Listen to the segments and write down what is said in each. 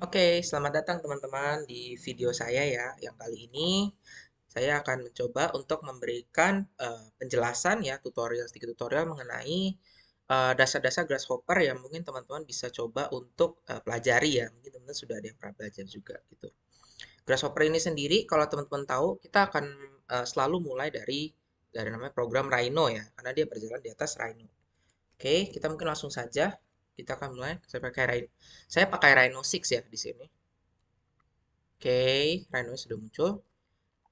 Oke, selamat datang teman-teman di video saya ya. Yang kali ini saya akan mencoba untuk memberikan uh, penjelasan ya tutorial sedikit tutorial mengenai eh, dasar-dasar uh, grasshopper yang mungkin teman-teman bisa coba untuk uh, pelajari ya. Mungkin teman-teman sudah ada yang pernah belajar juga gitu. Grasshopper ini sendiri kalau teman-teman tahu kita akan uh, selalu mulai dari dari namanya program Rhino ya, karena dia berjalan di atas Rhino. Oke, kita mungkin langsung saja kita akan mulai saya pakai Rhino saya pakai Rhino 6 ya di sini oke okay, Rhino sudah muncul oke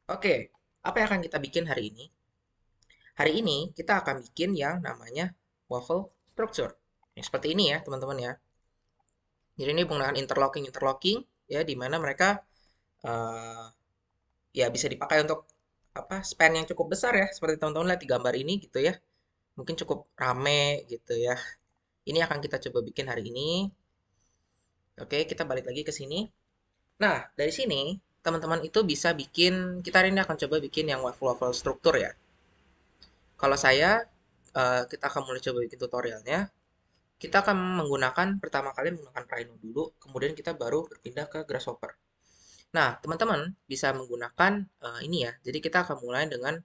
okay, apa yang akan kita bikin hari ini hari ini kita akan bikin yang namanya waffle structure yang seperti ini ya teman-teman ya jadi ini menggunakan interlocking interlocking ya di mana mereka uh, ya bisa dipakai untuk apa span yang cukup besar ya seperti teman-teman lihat di gambar ini gitu ya mungkin cukup rame gitu ya ini akan kita coba bikin hari ini. Oke, kita balik lagi ke sini. Nah, dari sini teman-teman itu bisa bikin, kita hari ini akan coba bikin yang waffle-waffle struktur ya. Kalau saya, eh, kita akan mulai coba bikin tutorialnya. Kita akan menggunakan, pertama kali menggunakan Rhino dulu, kemudian kita baru berpindah ke Grasshopper. Nah, teman-teman bisa menggunakan eh, ini ya. Jadi kita akan mulai dengan,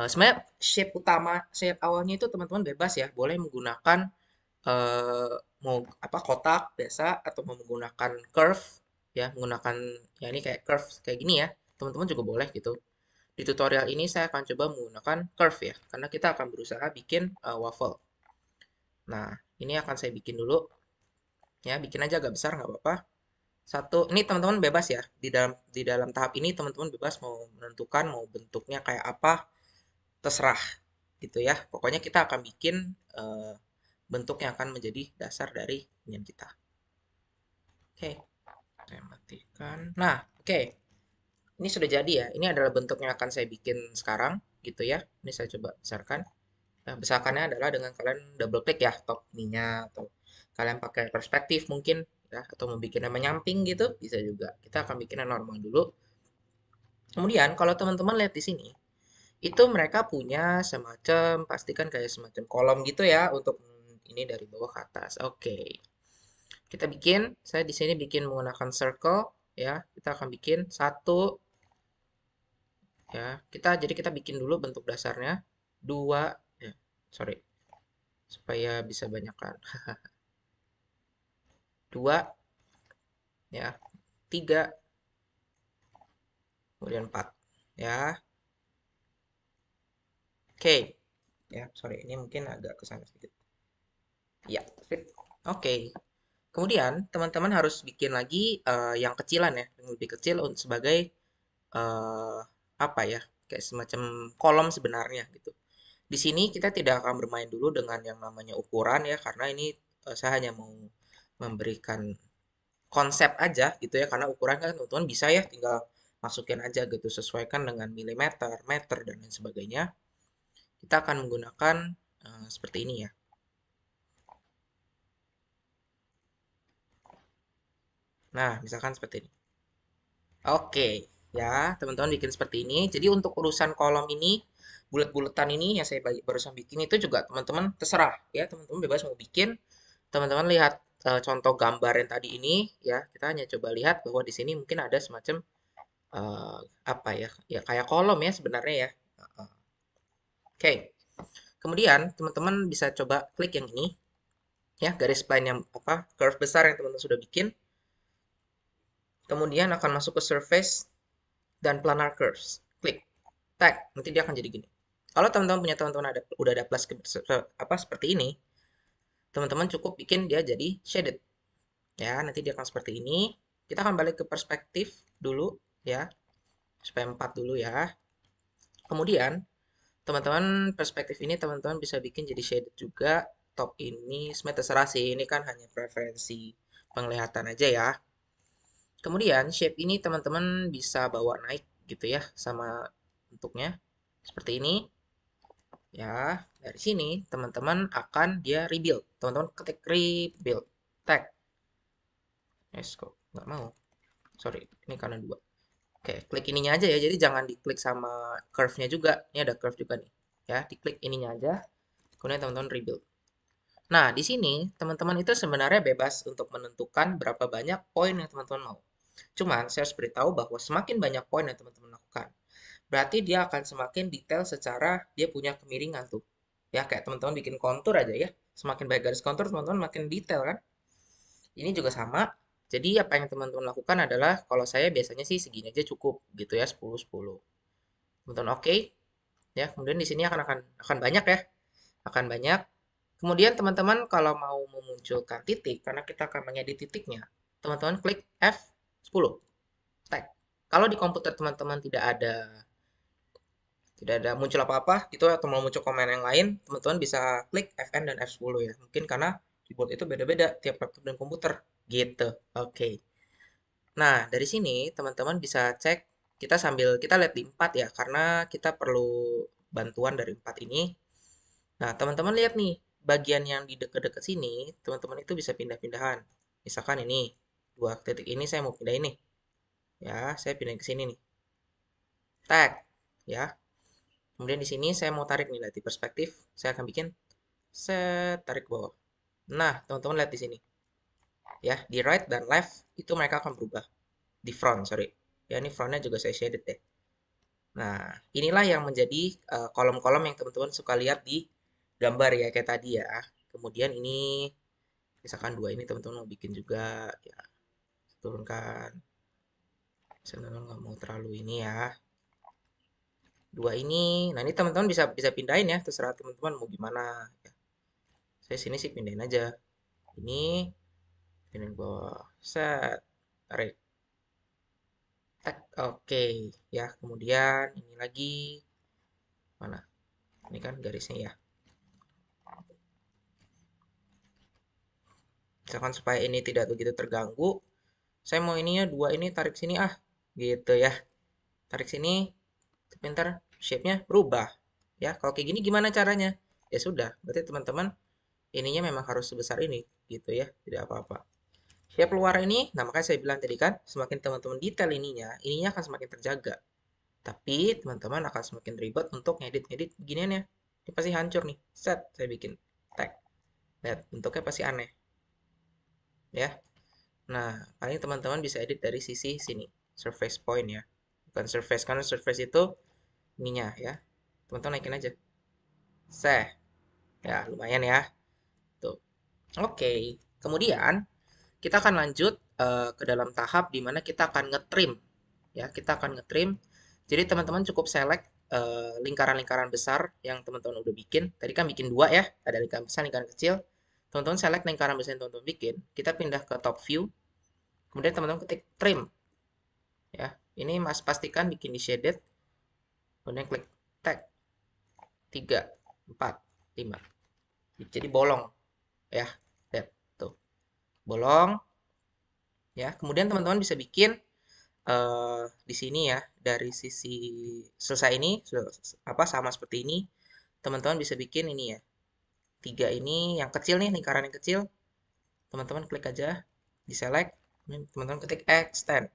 eh, sebenarnya shape utama, shape awalnya itu teman-teman bebas ya. Boleh menggunakan Eh, mau apa kotak biasa atau mau menggunakan curve ya menggunakan ya ini kayak curve kayak gini ya teman-teman juga boleh gitu di tutorial ini saya akan coba menggunakan curve ya karena kita akan berusaha bikin uh, waffle nah ini akan saya bikin dulu ya bikin aja agak besar nggak apa-apa satu ini teman-teman bebas ya di dalam di dalam tahap ini teman-teman bebas mau menentukan mau bentuknya kayak apa terserah gitu ya pokoknya kita akan bikin uh, bentuk yang akan menjadi dasar dari hunian kita. Oke, saya matikan. Nah, oke. Ini sudah jadi ya. Ini adalah bentuk yang akan saya bikin sekarang gitu ya. Ini saya coba besarkan. Nah, besarkannya adalah dengan kalian double klik ya top ininya atau kalian pakai perspektif mungkin ya atau mau yang menyamping gitu bisa juga. Kita akan bikinnya normal dulu. Kemudian kalau teman-teman lihat di sini itu mereka punya semacam pastikan kayak semacam kolom gitu ya untuk ini dari bawah ke atas. Oke. Okay. Kita bikin, saya di sini bikin menggunakan circle ya. Kita akan bikin satu ya. Kita jadi kita bikin dulu bentuk dasarnya dua ya, sorry supaya bisa banyakkan dua ya tiga kemudian empat ya oke okay. ya sorry ini mungkin agak kesana sedikit Ya, Oke. Okay. Kemudian teman-teman harus bikin lagi uh, yang kecilan ya, yang lebih kecil sebagai uh, apa ya? Kayak semacam kolom sebenarnya gitu. Di sini kita tidak akan bermain dulu dengan yang namanya ukuran ya, karena ini uh, saya hanya mau memberikan konsep aja gitu ya, karena ukuran kan teman-teman bisa ya tinggal masukin aja gitu, sesuaikan dengan milimeter, meter dan lain sebagainya. Kita akan menggunakan uh, seperti ini ya. Nah, misalkan seperti ini. Oke, ya teman-teman bikin seperti ini. Jadi untuk urusan kolom ini, bulat-bulatan ini yang saya barusan bikin itu juga teman-teman terserah ya teman-teman bebas mau bikin. Teman-teman lihat e, contoh gambar yang tadi ini ya. Kita hanya coba lihat bahwa di sini mungkin ada semacam e, apa ya? Ya kayak kolom ya sebenarnya ya. Oke. Kemudian teman-teman bisa coba klik yang ini ya garis line yang apa curve besar yang teman-teman sudah bikin Kemudian akan masuk ke surface dan planar curves. Klik. Tag. Nanti dia akan jadi gini. Kalau teman-teman punya teman-teman ada udah ada plus apa seperti ini, teman-teman cukup bikin dia jadi shaded. Ya, nanti dia akan seperti ini. Kita akan balik ke perspektif dulu ya. Supaya 4 dulu ya. Kemudian teman-teman perspektif ini teman-teman bisa bikin jadi shaded juga top ini sebenarnya terserah sih ini kan hanya preferensi penglihatan aja ya Kemudian shape ini teman-teman bisa bawa naik gitu ya sama bentuknya seperti ini. Ya, dari sini teman-teman akan dia rebuild. Teman-teman ketik rebuild tag. Yes, kok nggak mau. Sorry, ini karena dua. Oke, klik ininya aja ya. Jadi jangan diklik sama curve-nya juga. Ini ada curve juga nih. Ya, diklik ininya aja. Kemudian teman-teman rebuild. Nah, di sini teman-teman itu sebenarnya bebas untuk menentukan berapa banyak poin yang teman-teman mau. Cuman saya harus beritahu bahwa semakin banyak poin yang teman-teman lakukan, berarti dia akan semakin detail secara dia punya kemiringan tuh. Ya kayak teman-teman bikin kontur aja ya. Semakin banyak garis kontur teman-teman makin detail kan. Ini juga sama. Jadi apa yang teman-teman lakukan adalah kalau saya biasanya sih segini aja cukup gitu ya 10 10. Teman-teman oke. Okay. Ya, kemudian di sini akan akan akan banyak ya. Akan banyak. Kemudian teman-teman kalau mau memunculkan titik karena kita akan mengedit titiknya, teman-teman klik F 10 tag. Kalau di komputer teman-teman tidak ada tidak ada muncul apa-apa, itu atau mau muncul komen yang lain, teman-teman bisa klik Fn dan F10 ya. Mungkin karena keyboard itu beda-beda tiap laptop dan komputer gitu. Oke. Okay. Nah, dari sini teman-teman bisa cek kita sambil kita lihat di 4 ya karena kita perlu bantuan dari 4 ini. Nah, teman-teman lihat nih, bagian yang di dekat-dekat sini, teman-teman itu bisa pindah-pindahan. Misalkan ini dua titik ini saya mau pindah ini ya saya pindah ke sini nih tag ya kemudian di sini saya mau tarik nih lihat di perspektif saya akan bikin set tarik bawah nah teman-teman lihat di sini ya di right dan left itu mereka akan berubah di front sorry ya ini frontnya juga saya shaded deh nah inilah yang menjadi eh, kolom-kolom uh, kolom -kolom yang teman-teman suka lihat di gambar ya kayak tadi ya kemudian ini misalkan dua ini teman-teman mau bikin juga ya turunkan misalnya nggak mau terlalu ini ya dua ini nah ini teman-teman bisa bisa pindahin ya terserah teman-teman mau gimana ya. saya sini sih pindahin aja ini pindahin gua set tarik tek oke okay. ya kemudian ini lagi mana ini kan garisnya ya misalkan supaya ini tidak begitu terganggu saya mau ininya dua ini tarik sini ah gitu ya tarik sini pinter shape-nya berubah ya kalau kayak gini gimana caranya ya sudah berarti teman-teman ininya memang harus sebesar ini gitu ya tidak apa-apa shape luar ini nah makanya saya bilang tadi kan semakin teman-teman detail ininya ininya akan semakin terjaga tapi teman-teman akan semakin ribet untuk ngedit-ngedit beginian ya ini pasti hancur nih set saya bikin tag lihat bentuknya pasti aneh ya Nah, paling teman-teman bisa edit dari sisi sini, surface point ya. Bukan surface, karena surface itu ininya ya. Teman-teman naikin aja. Seh. Ya, lumayan ya. Tuh. Oke. Kemudian, kita akan lanjut uh, ke dalam tahap di mana kita akan ngetrim. Ya, kita akan ngetrim. Jadi, teman-teman cukup select eh, lingkaran-lingkaran uh, besar yang teman-teman udah bikin. Tadi kan bikin dua ya. Ada lingkaran besar, lingkaran kecil teman-teman select lingkaran karena yang teman-teman bikin, kita pindah ke top view, kemudian teman-teman ketik trim. Ya, ini mas pastikan bikin di shaded, kemudian klik tag 3, 4, 5. Jadi bolong. Ya, lihat tuh. Bolong. Ya, kemudian teman-teman bisa bikin uh, di sini ya, dari sisi selesai ini apa sama seperti ini, teman-teman bisa bikin ini ya, tiga ini yang kecil nih lingkaran yang kecil teman-teman klik aja di select teman-teman ketik extend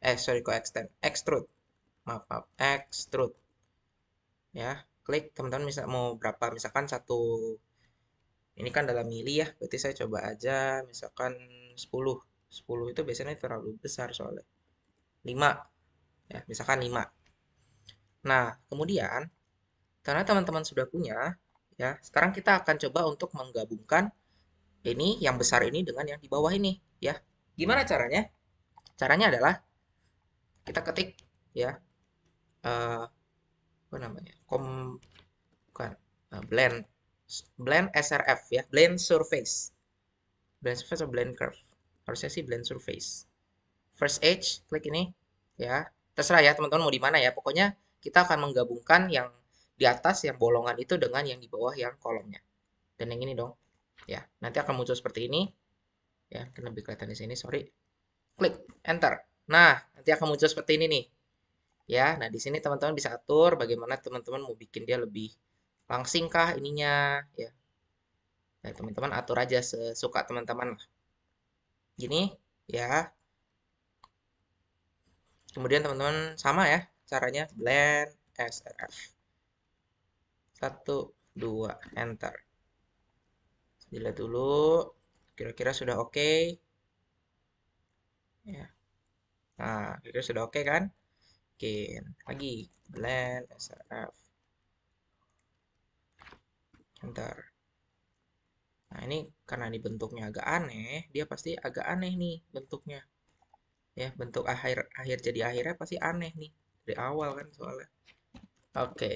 eh sorry kok extend extrude maaf maaf extrude ya klik teman-teman misal mau berapa misalkan satu ini kan dalam mili ya berarti saya coba aja misalkan 10 10 itu biasanya terlalu besar soalnya 5 ya misalkan 5 nah kemudian karena teman-teman sudah punya Ya, sekarang kita akan coba untuk menggabungkan ini yang besar ini dengan yang di bawah ini, ya. Gimana caranya? Caranya adalah kita ketik ya uh, apa namanya? kom bukan uh, blend blend SRF ya, blend surface. Blend surface atau blend curve. Harusnya sih blend surface. First edge, klik ini ya. Terserah ya teman-teman mau di mana ya. Pokoknya kita akan menggabungkan yang di atas yang bolongan itu dengan yang di bawah yang kolomnya. Dan yang ini dong. Ya, nanti akan muncul seperti ini. Ya, kena lebih kelihatan di sini, sorry. Klik enter. Nah, nanti akan muncul seperti ini nih. Ya, nah di sini teman-teman bisa atur bagaimana teman-teman mau bikin dia lebih langsing kah ininya, ya. Nah, teman-teman atur aja sesuka teman-teman lah. Gini, ya. Kemudian teman-teman sama ya caranya blend SRF satu dua enter dilihat dulu kira-kira sudah oke okay. ya nah kira-kira sudah oke okay, kan oke lagi blend srf enter nah ini karena ini bentuknya agak aneh dia pasti agak aneh nih bentuknya ya bentuk akhir akhir jadi akhirnya pasti aneh nih dari awal kan soalnya oke okay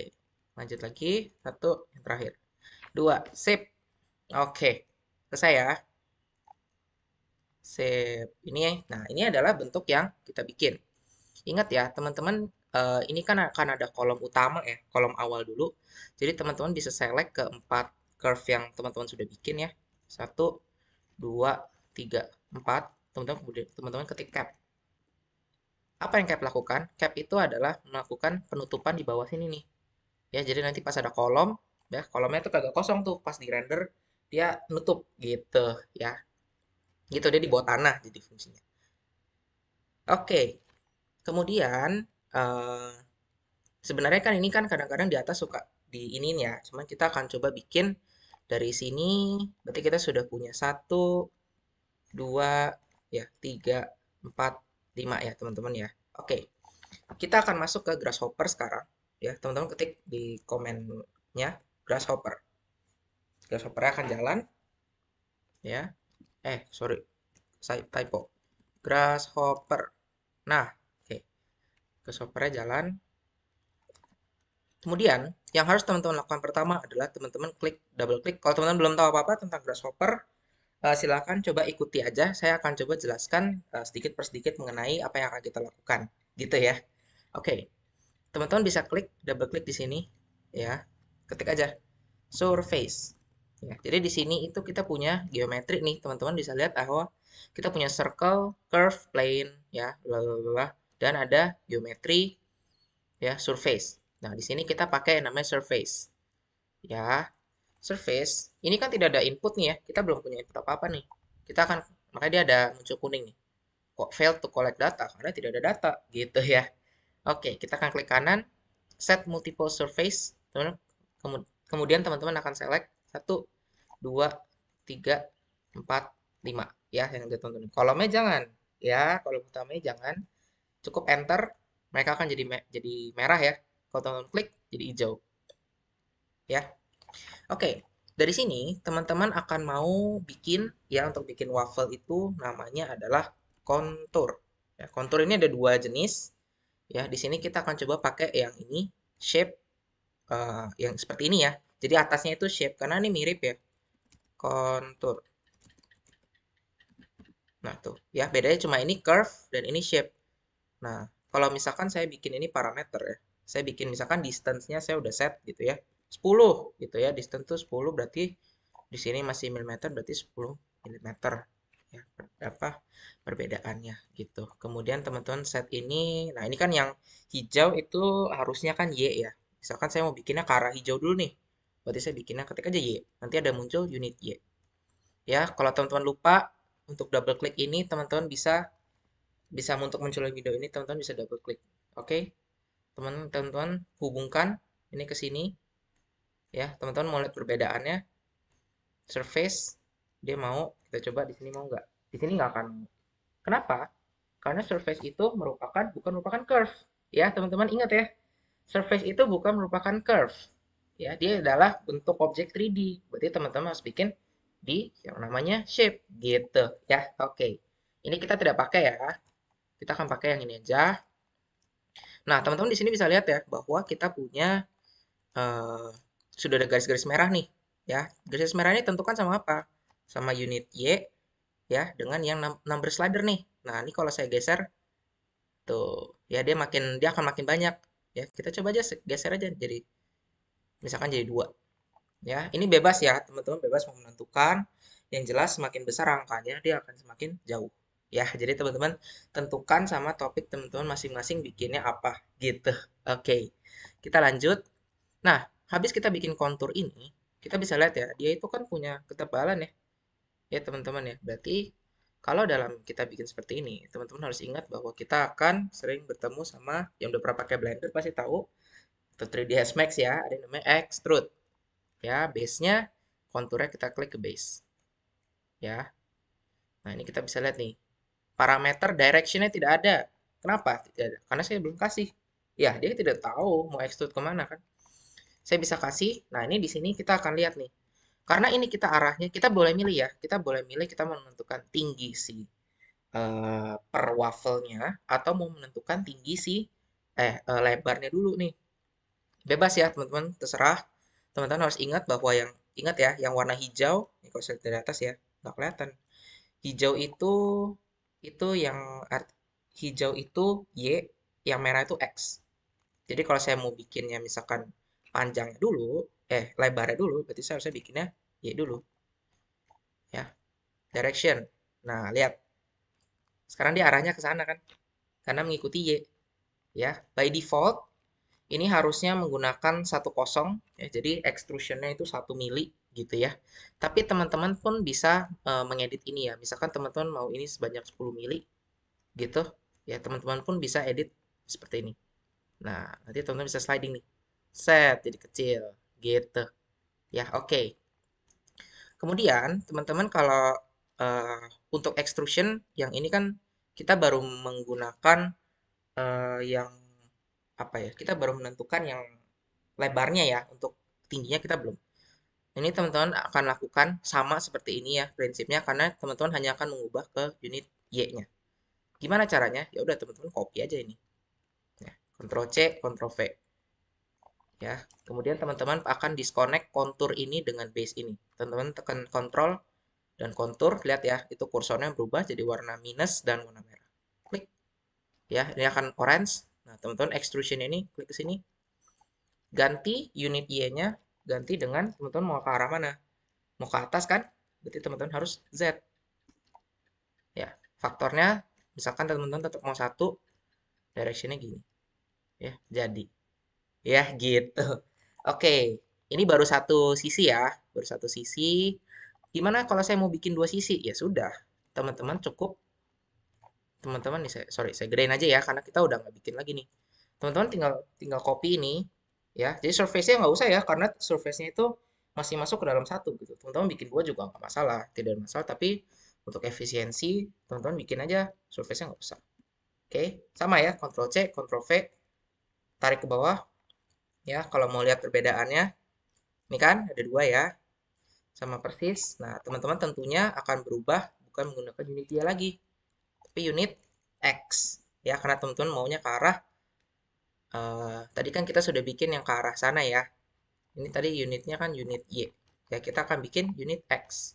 lanjut lagi satu yang terakhir dua sip oke selesai ya sip ini nah ini adalah bentuk yang kita bikin ingat ya teman-teman eh, ini kan akan ada kolom utama ya kolom awal dulu jadi teman-teman bisa select ke empat curve yang teman-teman sudah bikin ya satu dua tiga empat teman-teman kemudian teman-teman ketik cap apa yang cap lakukan cap itu adalah melakukan penutupan di bawah sini nih ya jadi nanti pas ada kolom ya kolomnya tuh kagak kosong tuh pas di render dia nutup gitu ya gitu dia di tanah jadi fungsinya oke kemudian uh, sebenarnya kan ini kan kadang-kadang di atas suka di ini ya cuman kita akan coba bikin dari sini berarti kita sudah punya satu dua ya tiga empat lima ya teman-teman ya oke kita akan masuk ke grasshopper sekarang ya teman-teman ketik di komennya grasshopper grasshopper akan jalan ya eh sorry saya typo grasshopper nah oke okay. grasshoppernya jalan kemudian yang harus teman-teman lakukan pertama adalah teman-teman klik double klik kalau teman-teman belum tahu apa-apa tentang grasshopper uh, eh, silahkan coba ikuti aja saya akan coba jelaskan uh, sedikit per sedikit mengenai apa yang akan kita lakukan gitu ya oke okay teman-teman bisa klik double klik di sini ya ketik aja surface ya, jadi di sini itu kita punya geometri nih teman-teman bisa lihat bahwa kita punya circle curve plane ya dan ada geometri ya surface nah di sini kita pakai yang namanya surface ya surface ini kan tidak ada input nih ya kita belum punya input apa apa nih kita akan makanya dia ada muncul kuning nih kok fail to collect data karena tidak ada data gitu ya Oke, kita akan klik kanan, set multiple surface. Teman -teman, kemudian teman-teman akan select 1, 2, 3, 4, 5. Ya, yang ditonton. Kolomnya jangan. Ya, kolom utamanya jangan. Cukup enter, mereka akan jadi me jadi merah ya. Kalau teman-teman klik, jadi hijau. Ya. Oke, dari sini teman-teman akan mau bikin ya untuk bikin waffle itu namanya adalah kontur. Ya, kontur ini ada dua jenis, Ya, di sini kita akan coba pakai yang ini shape uh, yang seperti ini ya. Jadi atasnya itu shape karena ini mirip ya. Kontur. Nah, tuh ya bedanya cuma ini curve dan ini shape. Nah, kalau misalkan saya bikin ini parameter ya. Saya bikin misalkan distance-nya saya udah set gitu ya. 10 gitu ya. Distance tuh 10 berarti di sini masih milimeter berarti 10 milimeter ya apa perbedaannya gitu kemudian teman-teman set ini nah ini kan yang hijau itu harusnya kan y ya misalkan saya mau bikinnya ke arah hijau dulu nih berarti saya bikinnya ketik aja y nanti ada muncul unit y ya kalau teman-teman lupa untuk double klik ini teman-teman bisa bisa untuk munculin video ini teman-teman bisa double klik oke okay? teman-teman hubungkan ini ke sini ya teman-teman mau lihat perbedaannya surface dia mau kita coba di sini mau nggak? Di sini nggak akan. Kenapa? Karena surface itu merupakan bukan merupakan curve. Ya, teman-teman ingat ya. Surface itu bukan merupakan curve. Ya, dia adalah bentuk objek 3D. Berarti teman-teman harus bikin di yang namanya shape gitu ya. Oke. Okay. Ini kita tidak pakai ya. Kita akan pakai yang ini aja. Nah, teman-teman di sini bisa lihat ya bahwa kita punya uh, sudah ada garis-garis merah nih ya. Garis merah ini tentukan sama apa? sama unit Y ya dengan yang number slider nih. Nah, ini kalau saya geser tuh ya dia makin dia akan makin banyak ya. Kita coba aja geser aja jadi misalkan jadi dua ya. Ini bebas ya, teman-teman bebas mau menentukan. Yang jelas semakin besar angkanya dia akan semakin jauh ya. Jadi teman-teman tentukan sama topik teman-teman masing-masing bikinnya apa gitu. Oke. Okay. Kita lanjut. Nah, habis kita bikin kontur ini, kita bisa lihat ya, dia itu kan punya ketebalan ya ya teman-teman ya. Berarti kalau dalam kita bikin seperti ini, teman-teman harus ingat bahwa kita akan sering bertemu sama yang udah pernah pakai Blender pasti tahu atau 3ds Max ya, ada yang namanya extrude. Ya, base-nya konturnya kita klik ke base. Ya. Nah, ini kita bisa lihat nih. Parameter directionnya tidak ada. Kenapa? Tidak ada. Karena saya belum kasih. Ya, dia tidak tahu mau extrude kemana kan. Saya bisa kasih. Nah, ini di sini kita akan lihat nih. Karena ini kita arahnya, kita boleh milih ya. Kita boleh milih kita menentukan tinggi si uh, per nya atau mau menentukan tinggi si eh uh, lebarnya dulu nih. Bebas ya teman-teman, terserah. Teman-teman harus ingat bahwa yang ingat ya, yang warna hijau, ini kalau saya dari atas ya, nggak kelihatan. Hijau itu itu yang art, hijau itu y, yang merah itu x. Jadi kalau saya mau bikinnya misalkan panjangnya dulu, eh lebarnya dulu, berarti saya harusnya bikinnya Y dulu. Ya. Direction. Nah, lihat. Sekarang dia arahnya ke sana kan? Karena mengikuti Y. Ya, by default ini harusnya menggunakan satu kosong ya jadi extrusionnya itu satu mili gitu ya tapi teman-teman pun bisa e, mengedit ini ya misalkan teman-teman mau ini sebanyak 10 mili gitu ya teman-teman pun bisa edit seperti ini nah nanti teman-teman bisa sliding nih set jadi kecil gitu ya oke okay. Kemudian teman-teman kalau uh, untuk extrusion yang ini kan kita baru menggunakan uh, yang apa ya? Kita baru menentukan yang lebarnya ya untuk tingginya kita belum. Ini teman-teman akan lakukan sama seperti ini ya prinsipnya karena teman-teman hanya akan mengubah ke unit y-nya. Gimana caranya? Ya udah teman-teman copy aja ini. Ya, Ctrl C, Ctrl V. Ya, kemudian teman-teman akan disconnect kontur ini dengan base ini teman-teman tekan kontrol dan kontur lihat ya itu kursornya berubah jadi warna minus dan warna merah klik ya ini akan orange nah teman-teman extrusion ini klik ke sini ganti unit y nya ganti dengan teman-teman mau ke arah mana mau ke atas kan berarti teman-teman harus z ya faktornya misalkan teman-teman tetap mau satu directionnya gini ya jadi ya gitu oke okay. Ini baru satu sisi ya, baru satu sisi. Gimana kalau saya mau bikin dua sisi? Ya sudah, teman-teman cukup. Teman-teman nih, saya, sorry, saya gedein aja ya, karena kita udah nggak bikin lagi nih. Teman-teman tinggal tinggal copy ini, ya. Jadi surface-nya nggak usah ya, karena surface-nya itu masih masuk ke dalam satu gitu. Teman-teman bikin dua juga nggak masalah, tidak ada masalah. Tapi untuk efisiensi, teman-teman bikin aja surface-nya nggak usah. Oke, sama ya, Ctrl C, Ctrl V, tarik ke bawah. Ya, kalau mau lihat perbedaannya, ini kan ada dua ya. Sama persis. Nah, teman-teman tentunya akan berubah bukan menggunakan unit dia lagi. Tapi unit X. Ya, karena teman-teman maunya ke arah uh, tadi kan kita sudah bikin yang ke arah sana ya. Ini tadi unitnya kan unit Y. Ya, kita akan bikin unit X.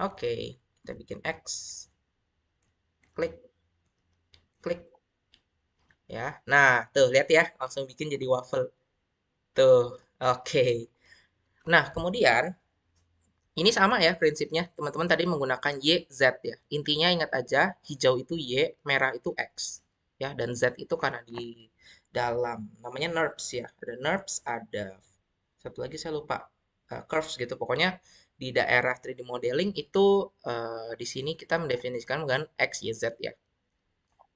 Oke, kita bikin X. Klik. Klik. Ya, nah tuh lihat ya, langsung bikin jadi waffle. Tuh, oke. Okay. Nah, kemudian ini sama ya prinsipnya. Teman-teman tadi menggunakan Y, Z ya. Intinya ingat aja, hijau itu Y, merah itu X. Ya, dan Z itu karena di dalam. Namanya NURBS ya. Ada NURBS, ada satu lagi saya lupa. Uh, curves gitu. Pokoknya di daerah 3D modeling itu uh, di sini kita mendefinisikan dengan X, Y, Z ya.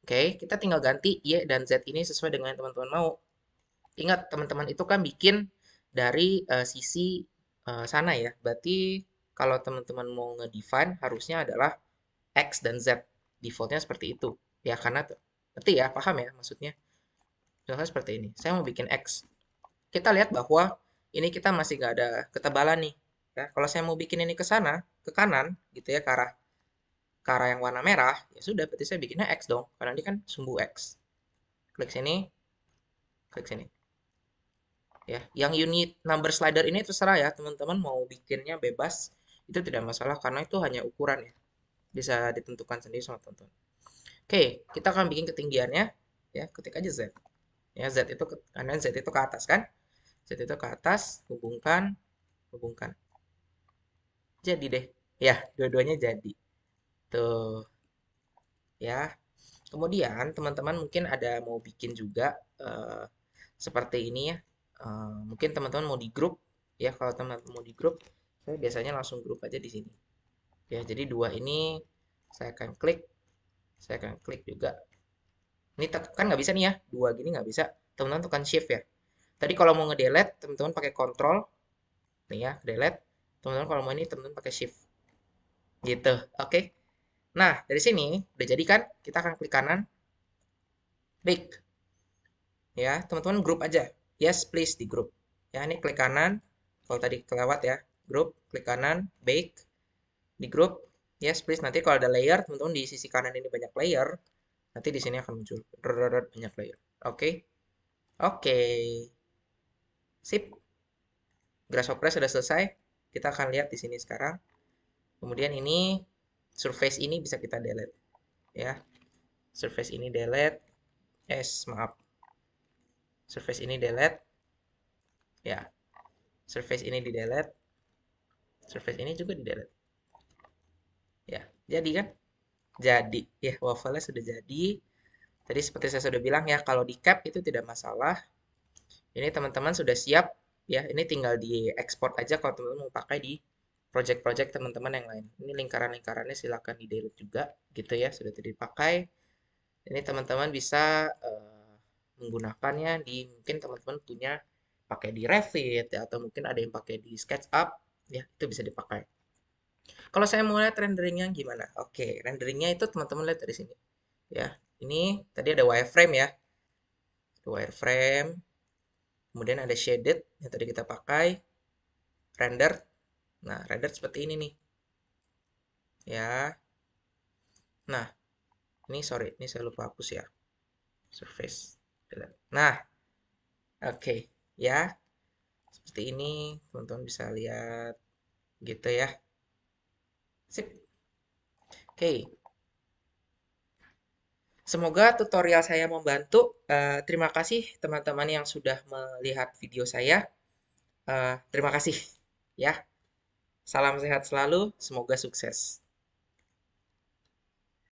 Oke, kita tinggal ganti Y dan Z ini sesuai dengan teman-teman mau. Ingat, teman-teman itu kan bikin dari uh, sisi uh, sana ya. Berarti kalau teman-teman mau ngedefine harusnya adalah X dan Z. Defaultnya seperti itu. Ya karena ngerti ya paham ya maksudnya. Misalnya seperti ini. Saya mau bikin X. Kita lihat bahwa ini kita masih nggak ada ketebalan nih. Ya, kalau saya mau bikin ini ke sana, ke kanan, gitu ya, ke arah ke arah yang warna merah, ya sudah, berarti saya bikinnya X dong. Karena ini kan sumbu X. Klik sini, klik sini ya yang unit number slider ini terserah ya teman-teman mau bikinnya bebas itu tidak masalah karena itu hanya ukuran ya bisa ditentukan sendiri sama teman-teman oke kita akan bikin ketinggiannya ya ketik aja z ya z itu karena z itu ke atas kan z itu ke atas hubungkan hubungkan jadi deh ya dua-duanya jadi tuh ya kemudian teman-teman mungkin ada mau bikin juga uh, seperti ini ya Eh, mungkin teman-teman mau di grup ya kalau teman-teman mau di grup saya biasanya langsung grup aja di sini ya jadi dua ini saya akan klik saya akan klik juga ini tekan nggak bisa nih ya dua gini nggak bisa teman-teman tekan shift ya tadi kalau mau ngedelete teman-teman pakai control nih ya delete teman-teman kalau mau ini teman-teman pakai shift gitu oke okay. nah dari sini udah jadi kan kita akan klik kanan klik ya teman-teman grup aja yes please di grup. Ya, ini klik kanan. Kalau tadi kelewat ya, grup, klik kanan, bake, di grup, yes please. Nanti kalau ada layer, teman-teman di sisi kanan ini banyak layer, nanti di sini akan muncul banyak layer. Oke, okay. oke, okay. sip. Grasshopper sudah selesai. Kita akan lihat di sini sekarang. Kemudian ini surface ini bisa kita delete, ya. Surface ini delete, s maaf surface ini delete ya surface ini di delete surface ini juga di delete ya jadi kan jadi ya wafelnya sudah jadi tadi seperti saya sudah bilang ya kalau di cap itu tidak masalah ini teman-teman sudah siap ya ini tinggal di export aja kalau teman-teman mau pakai di project-project teman-teman yang lain ini lingkaran-lingkarannya silahkan di delete juga gitu ya sudah tidak dipakai ini teman-teman bisa uh, menggunakannya di mungkin teman-teman punya pakai di Revit ya, atau mungkin ada yang pakai di SketchUp ya itu bisa dipakai. Kalau saya mulai renderingnya gimana? Oke, renderingnya itu teman-teman lihat dari sini. Ya, ini tadi ada wireframe ya. Ada wireframe. Kemudian ada shaded yang tadi kita pakai. Render. Nah, render seperti ini nih. Ya. Nah, ini sorry, ini saya lupa hapus ya. Surface. Gitu. Nah, oke okay, ya. Seperti ini teman-teman bisa lihat gitu ya. Sip. Oke. Okay. Semoga tutorial saya membantu. Uh, terima kasih teman-teman yang sudah melihat video saya. Uh, terima kasih ya. Salam sehat selalu, semoga sukses.